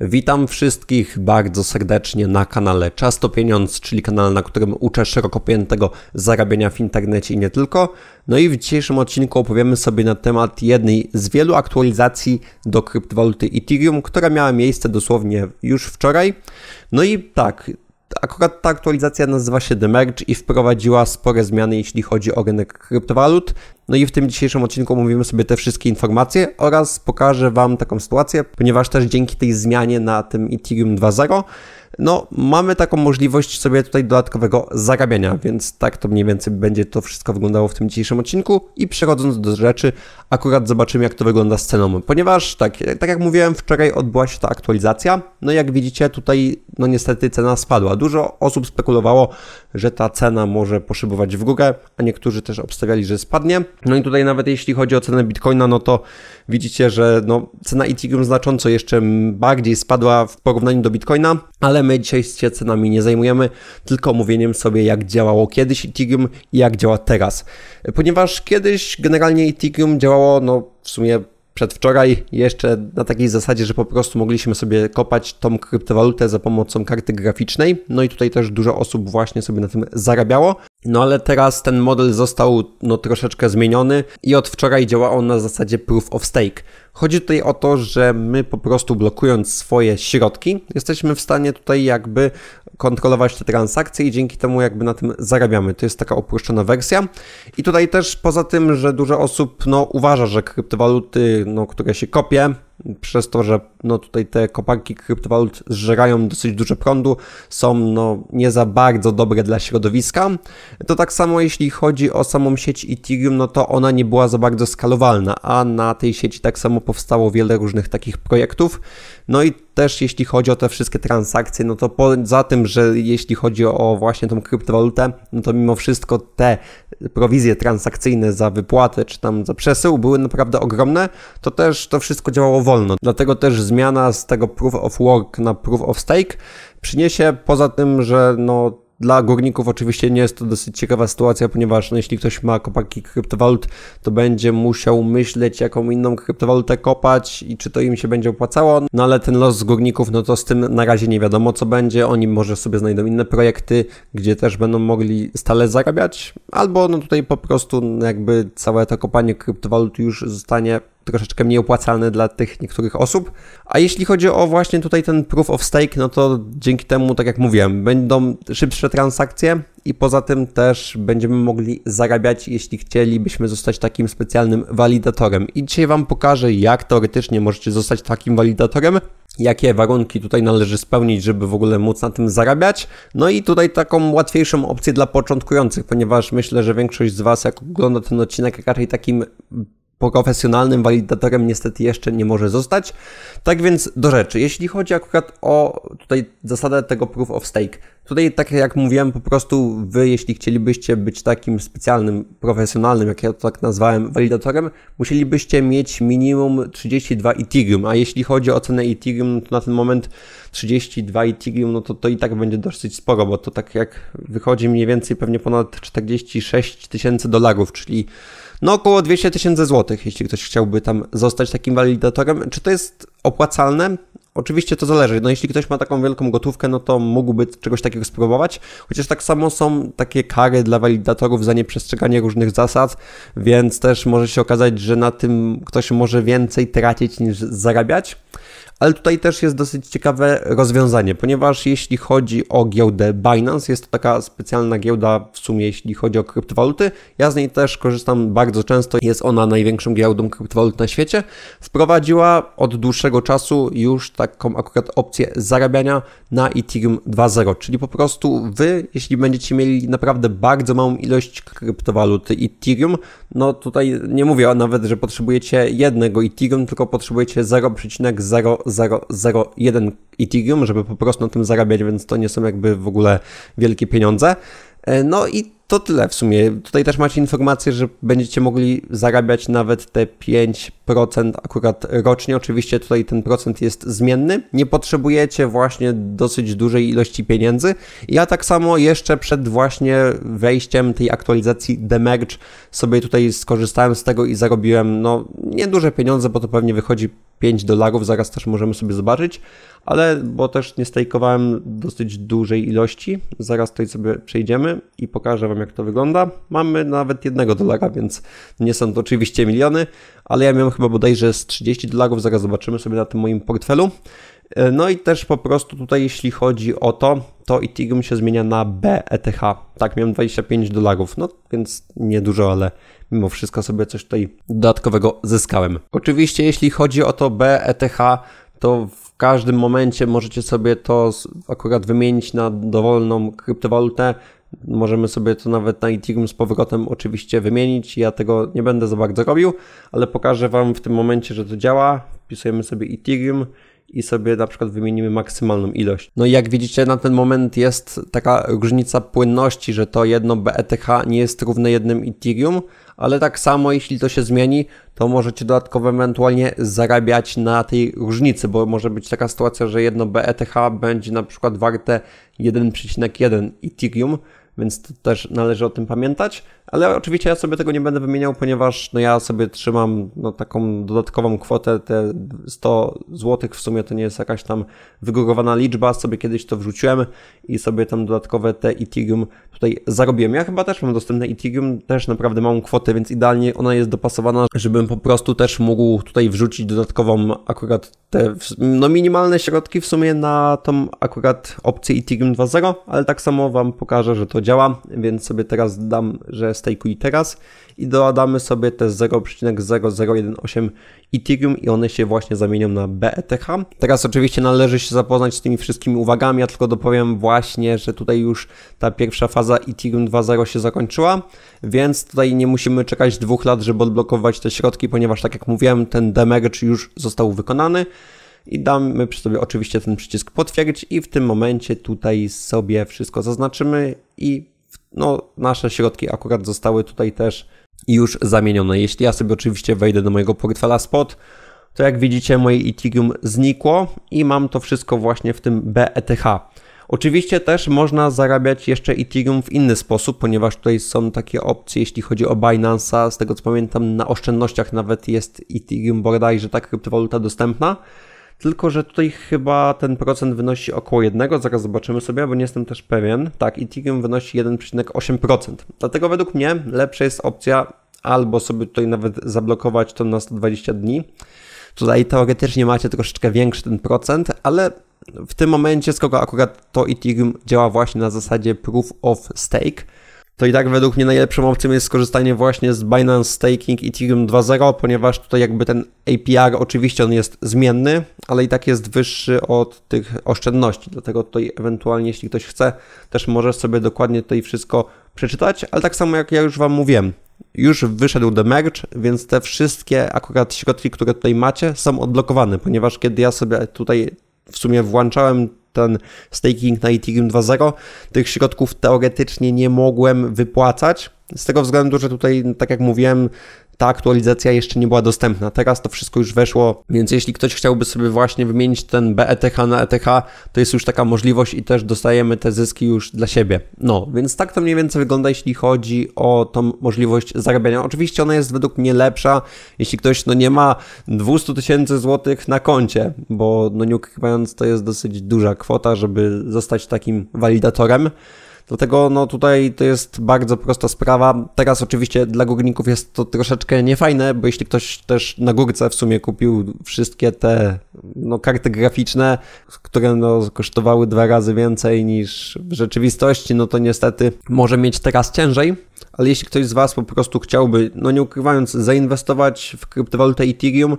Witam wszystkich bardzo serdecznie na kanale Czas to Pieniądz, czyli kanale, na którym uczę szeroko pojętego zarabiania w internecie i nie tylko. No i w dzisiejszym odcinku opowiemy sobie na temat jednej z wielu aktualizacji do kryptowaluty Ethereum, która miała miejsce dosłownie już wczoraj. No i tak, Akurat ta aktualizacja nazywa się The Merge i wprowadziła spore zmiany, jeśli chodzi o rynek kryptowalut. No i w tym dzisiejszym odcinku omówimy sobie te wszystkie informacje oraz pokażę Wam taką sytuację, ponieważ też dzięki tej zmianie na tym Ethereum 2.0 no mamy taką możliwość sobie tutaj dodatkowego zagabiania, więc tak to mniej więcej będzie to wszystko wyglądało w tym dzisiejszym odcinku i przechodząc do rzeczy, akurat zobaczymy jak to wygląda z ceną, ponieważ tak, tak jak mówiłem wczoraj odbyła się ta aktualizacja, no jak widzicie tutaj no niestety cena spadła, dużo osób spekulowało, że ta cena może poszybować w górę, a niektórzy też obstawiali, że spadnie, no i tutaj nawet jeśli chodzi o cenę Bitcoina, no to widzicie, że no, cena Ethereum znacząco jeszcze bardziej spadła w porównaniu do Bitcoina, ale my dzisiaj się cenami nie zajmujemy, tylko mówieniem sobie, jak działało kiedyś Ethereum i jak działa teraz. Ponieważ kiedyś generalnie Ethereum działało no, w sumie przedwczoraj jeszcze na takiej zasadzie, że po prostu mogliśmy sobie kopać tą kryptowalutę za pomocą karty graficznej. No i tutaj też dużo osób właśnie sobie na tym zarabiało. No ale teraz ten model został no, troszeczkę zmieniony i od wczoraj działa on na zasadzie proof of stake. Chodzi tutaj o to, że my po prostu blokując swoje środki, jesteśmy w stanie tutaj jakby kontrolować te transakcje i dzięki temu jakby na tym zarabiamy. To jest taka opuszczona wersja. I tutaj też poza tym, że dużo osób no, uważa, że kryptowaluty, no, które się kopie, przez to, że no tutaj te kopanki kryptowalut zżerają dosyć dużo prądu, są no nie za bardzo dobre dla środowiska. To tak samo jeśli chodzi o samą sieć Ethereum, no to ona nie była za bardzo skalowalna, a na tej sieci tak samo powstało wiele różnych takich projektów. No i też jeśli chodzi o te wszystkie transakcje, no to poza tym, że jeśli chodzi o właśnie tą kryptowalutę, no to mimo wszystko te prowizje transakcyjne za wypłatę czy tam za przesył były naprawdę ogromne, to też to wszystko działało wolno. Dlatego też zmiana z tego proof of work na proof of stake przyniesie poza tym, że no dla górników oczywiście nie jest to dosyć ciekawa sytuacja, ponieważ no, jeśli ktoś ma kopaki kryptowalut, to będzie musiał myśleć, jaką inną kryptowalutę kopać i czy to im się będzie opłacało. No ale ten los z górników, no to z tym na razie nie wiadomo, co będzie. Oni może sobie znajdą inne projekty, gdzie też będą mogli stale zarabiać, albo no tutaj po prostu jakby całe to kopanie kryptowalut już zostanie troszeczkę mniej opłacalne dla tych niektórych osób. A jeśli chodzi o właśnie tutaj ten proof of stake, no to dzięki temu, tak jak mówiłem, będą szybsze transakcje i poza tym też będziemy mogli zarabiać, jeśli chcielibyśmy zostać takim specjalnym walidatorem. I dzisiaj Wam pokażę, jak teoretycznie możecie zostać takim walidatorem, jakie warunki tutaj należy spełnić, żeby w ogóle móc na tym zarabiać. No i tutaj taką łatwiejszą opcję dla początkujących, ponieważ myślę, że większość z Was, jak ogląda ten odcinek, raczej takim profesjonalnym walidatorem niestety jeszcze nie może zostać. Tak więc do rzeczy. Jeśli chodzi akurat o tutaj zasadę tego proof of stake, tutaj tak jak mówiłem, po prostu wy, jeśli chcielibyście być takim specjalnym, profesjonalnym, jak ja to tak nazwałem, walidatorem, musielibyście mieć minimum 32 Ethereum, a jeśli chodzi o cenę Ethereum, no to na ten moment 32 Ethereum, no to to i tak będzie dosyć sporo, bo to tak jak wychodzi mniej więcej pewnie ponad 46 tysięcy dolarów, czyli no około 200 tysięcy złotych, jeśli ktoś chciałby tam zostać takim walidatorem. Czy to jest opłacalne? Oczywiście to zależy. No jeśli ktoś ma taką wielką gotówkę, no to mógłby czegoś takiego spróbować. Chociaż tak samo są takie kary dla walidatorów za nieprzestrzeganie różnych zasad, więc też może się okazać, że na tym ktoś może więcej tracić niż zarabiać ale tutaj też jest dosyć ciekawe rozwiązanie, ponieważ jeśli chodzi o giełdę Binance, jest to taka specjalna giełda w sumie, jeśli chodzi o kryptowaluty. Ja z niej też korzystam bardzo często, jest ona największą giełdą kryptowalut na świecie. Wprowadziła od dłuższego czasu już taką akurat opcję zarabiania na Ethereum 2.0, czyli po prostu wy, jeśli będziecie mieli naprawdę bardzo małą ilość kryptowaluty Ethereum, no tutaj nie mówię nawet, że potrzebujecie jednego Ethereum, tylko potrzebujecie 0,0 0,001 Ethereum, żeby po prostu na tym zarabiać, więc to nie są jakby w ogóle wielkie pieniądze. E, no i to tyle w sumie. Tutaj też macie informację, że będziecie mogli zarabiać nawet te 5% akurat rocznie. Oczywiście tutaj ten procent jest zmienny. Nie potrzebujecie właśnie dosyć dużej ilości pieniędzy. Ja tak samo jeszcze przed właśnie wejściem tej aktualizacji Merge sobie tutaj skorzystałem z tego i zarobiłem no nieduże pieniądze, bo to pewnie wychodzi 5 dolarów, zaraz też możemy sobie zobaczyć, ale bo też nie stajkowałem dosyć dużej ilości. Zaraz tutaj sobie przejdziemy i pokażę Wam wam, jak to wygląda. Mamy nawet jednego dolara, więc nie są to oczywiście miliony, ale ja miałem chyba bodajże z 30 dolarów, zaraz zobaczymy sobie na tym moim portfelu. E, no i też po prostu tutaj, jeśli chodzi o to, to Ethereum się zmienia na BETH. Tak, miałem 25 dolarów, no więc niedużo, ale mimo wszystko sobie coś tutaj dodatkowego zyskałem. Oczywiście, jeśli chodzi o to BETH, to w każdym momencie możecie sobie to akurat wymienić na dowolną kryptowalutę. Możemy sobie to nawet na Ethereum z powrotem oczywiście wymienić. Ja tego nie będę za bardzo robił, ale pokażę Wam w tym momencie, że to działa. Wpisujemy sobie Ethereum i sobie na przykład wymienimy maksymalną ilość. No i jak widzicie, na ten moment jest taka różnica płynności, że to jedno BETH nie jest równe jednym Ethereum, ale tak samo jeśli to się zmieni, to możecie dodatkowo ewentualnie zarabiać na tej różnicy, bo może być taka sytuacja, że jedno BETH będzie na przykład warte 1,1 Ethereum, więc też należy o tym pamiętać. Ale oczywiście ja sobie tego nie będę wymieniał, ponieważ no ja sobie trzymam no, taką dodatkową kwotę, te 100 zł w sumie to nie jest jakaś tam wygórowana liczba, sobie kiedyś to wrzuciłem i sobie tam dodatkowe te Ethereum tutaj zarobiłem. Ja chyba też mam dostępne Ethereum, też naprawdę małą kwotę, więc idealnie ona jest dopasowana, żebym po prostu też mógł tutaj wrzucić dodatkową akurat te no, minimalne środki w sumie na tą akurat opcję Ethereum 2.0, ale tak samo Wam pokażę, że to działa, więc sobie teraz dam, że stakeuj teraz i dodamy sobie te 0,0018 Ethereum i one się właśnie zamienią na BETH. Teraz oczywiście należy się zapoznać z tymi wszystkimi uwagami, ja tylko dopowiem właśnie, że tutaj już ta pierwsza faza Ethereum 2.0 się zakończyła, więc tutaj nie musimy czekać dwóch lat, żeby odblokować te środki, ponieważ tak jak mówiłem, ten demerge już został wykonany i damy przy sobie oczywiście ten przycisk potwierdzić i w tym momencie tutaj sobie wszystko zaznaczymy i no, nasze środki akurat zostały tutaj też już zamienione. Jeśli ja sobie oczywiście wejdę do mojego portfela spot, to jak widzicie moje Ethereum znikło i mam to wszystko właśnie w tym BETH. Oczywiście też można zarabiać jeszcze Ethereum w inny sposób, ponieważ tutaj są takie opcje, jeśli chodzi o Binance'a, z tego co pamiętam na oszczędnościach nawet jest Ethereum bodajże ta kryptowaluta dostępna tylko że tutaj chyba ten procent wynosi około 1, zaraz zobaczymy sobie, bo nie jestem też pewien. Tak, Ethereum wynosi 1,8%. Dlatego według mnie lepsza jest opcja albo sobie tutaj nawet zablokować to na 120 dni. Tutaj teoretycznie macie troszeczkę większy ten procent, ale w tym momencie, skoro akurat to Ethereum działa właśnie na zasadzie proof of stake, to i tak według mnie najlepszym opcją jest skorzystanie właśnie z Binance Staking Ethereum 2.0, ponieważ tutaj jakby ten APR oczywiście on jest zmienny, ale i tak jest wyższy od tych oszczędności, dlatego tutaj ewentualnie jeśli ktoś chce, też możesz sobie dokładnie tutaj wszystko przeczytać, ale tak samo jak ja już Wam mówiłem, już wyszedł The Merge, więc te wszystkie akurat środki, które tutaj macie są odblokowane, ponieważ kiedy ja sobie tutaj w sumie włączałem ten staking na Ethereum 2.0. Tych środków teoretycznie nie mogłem wypłacać. Z tego względu, że tutaj, tak jak mówiłem, ta aktualizacja jeszcze nie była dostępna. Teraz to wszystko już weszło, więc jeśli ktoś chciałby sobie właśnie wymienić ten BETH na ETH, to jest już taka możliwość i też dostajemy te zyski już dla siebie. No, więc tak to mniej więcej wygląda, jeśli chodzi o tą możliwość zarabiania. Oczywiście ona jest według mnie lepsza, jeśli ktoś no nie ma 200 tysięcy złotych na koncie, bo no nie ukrywając, to jest dosyć duża kwota, żeby zostać takim walidatorem. Dlatego no tutaj to jest bardzo prosta sprawa. Teraz oczywiście dla górników jest to troszeczkę niefajne, bo jeśli ktoś też na górce w sumie kupił wszystkie te no, karty graficzne, które no, kosztowały dwa razy więcej niż w rzeczywistości, no to niestety może mieć teraz ciężej. Ale jeśli ktoś z Was po prostu chciałby, no nie ukrywając, zainwestować w kryptowalutę Ethereum,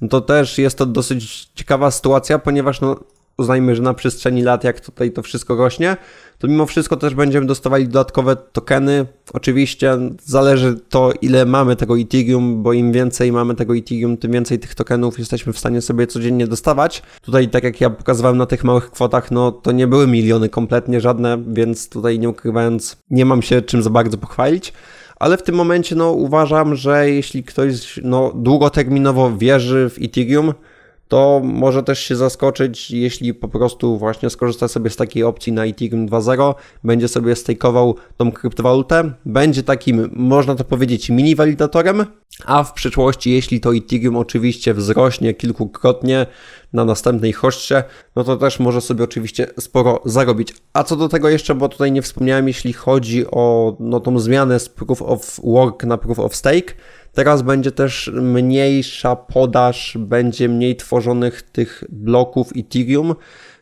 no to też jest to dosyć ciekawa sytuacja, ponieważ no, uznajmy, że na przestrzeni lat, jak tutaj to wszystko rośnie, to mimo wszystko też będziemy dostawali dodatkowe tokeny. Oczywiście zależy to, ile mamy tego Ethereum, bo im więcej mamy tego Ethereum, tym więcej tych tokenów jesteśmy w stanie sobie codziennie dostawać. Tutaj, tak jak ja pokazywałem na tych małych kwotach, no to nie były miliony kompletnie żadne, więc tutaj nie ukrywając, nie mam się czym za bardzo pochwalić ale w tym momencie no, uważam, że jeśli ktoś no, długoterminowo wierzy w Ethereum, to może też się zaskoczyć, jeśli po prostu właśnie skorzysta sobie z takiej opcji na Ethereum 2.0, będzie sobie stakeował tą kryptowalutę, będzie takim, można to powiedzieć, mini walidatorem, a w przyszłości, jeśli to Ethereum oczywiście wzrośnie kilkukrotnie na następnej hoście, no to też może sobie oczywiście sporo zarobić. A co do tego jeszcze, bo tutaj nie wspomniałem, jeśli chodzi o no, tą zmianę z Proof of Work na Proof of Stake, Teraz będzie też mniejsza podaż, będzie mniej tworzonych tych bloków Ethereum,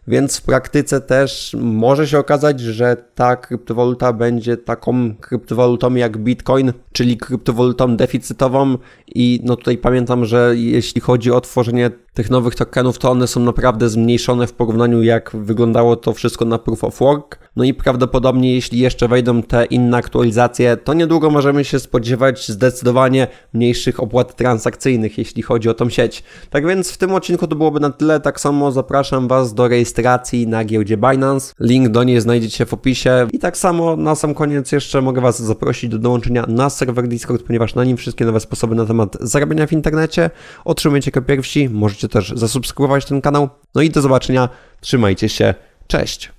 więc w praktyce też może się okazać, że ta kryptowaluta będzie taką kryptowalutą jak Bitcoin, czyli kryptowalutą deficytową i no tutaj pamiętam, że jeśli chodzi o tworzenie tych nowych tokenów, to one są naprawdę zmniejszone w porównaniu jak wyglądało to wszystko na Proof of Work. No i prawdopodobnie jeśli jeszcze wejdą te inne aktualizacje, to niedługo możemy się spodziewać zdecydowanie mniejszych opłat transakcyjnych, jeśli chodzi o tą sieć. Tak więc w tym odcinku to byłoby na tyle. Tak samo zapraszam Was do rejestracji na giełdzie Binance. Link do niej znajdziecie w opisie. I tak samo na sam koniec jeszcze mogę Was zaprosić do dołączenia na serwer Discord, ponieważ na nim wszystkie nowe sposoby na temat zarabiania w internecie otrzymujecie jako pierwsi. Możecie czy też zasubskrybować ten kanał. No i do zobaczenia, trzymajcie się, cześć!